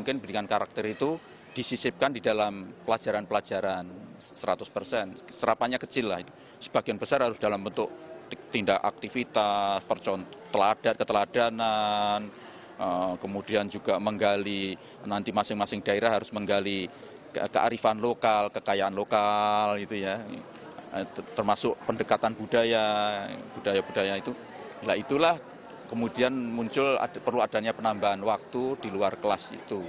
mungkin pendidikan karakter itu disisipkan di dalam pelajaran-pelajaran 100%. Serapannya kecil lah. Sebagian besar harus dalam bentuk tindak aktivitas, percontoh keteladanan, eh, kemudian juga menggali nanti masing-masing daerah harus menggali kearifan lokal, kekayaan lokal itu ya. Eh, termasuk pendekatan budaya, budaya-budaya itu. Nah, itulah kemudian muncul perlu adanya penambahan waktu di luar kelas itu